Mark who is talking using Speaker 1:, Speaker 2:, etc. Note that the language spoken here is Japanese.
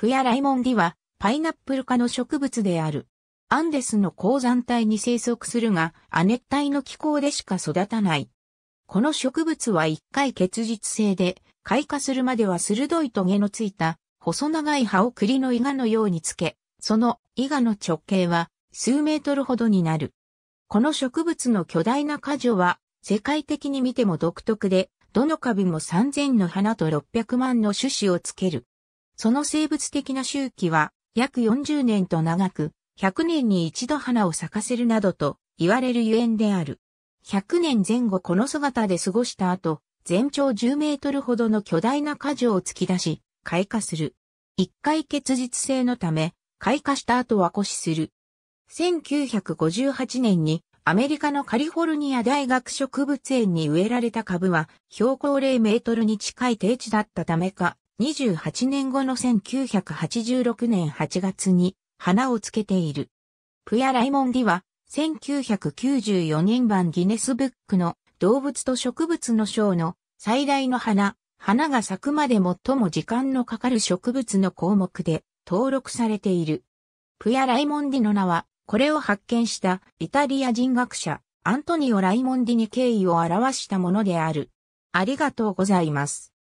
Speaker 1: プヤライモンディは、パイナップル科の植物であ
Speaker 2: る。アンデスの高山帯に生息するが、亜熱帯の気候でしか育たない。この植物は一回結実性で、開花するまでは鋭いトゲのついた、細長い葉を栗のイガのようにつけ、そのイガの直径は数メートルほどになる。この植物の巨大な果樹は、世界的に見ても独特で、どの株も3000の花と600万の種子をつける。その生物的な周期は約40年と長く、100年に一度花を咲かせるなどと言われるゆえんである。100年前後この姿で過ごした後、全長10メートルほどの巨大な果樹を突き出し、開花する。一回結実性のため、開花した後は枯死する。1958年にアメリカのカリフォルニア大学植物園に植えられた株は標高0メートルに近い低地だったためか28年後の1986年8月に花をつけている。プヤライモンディは1994年版ギネスブックの動物と植物の章の最大の花、花が咲くまで最も時間のかかる植物の項目で登録されている。プヤ・ライモンディの名は、これを発見したイタリア人学者、アントニオ・ライモンディに敬
Speaker 1: 意を表したものである。ありがとうございます。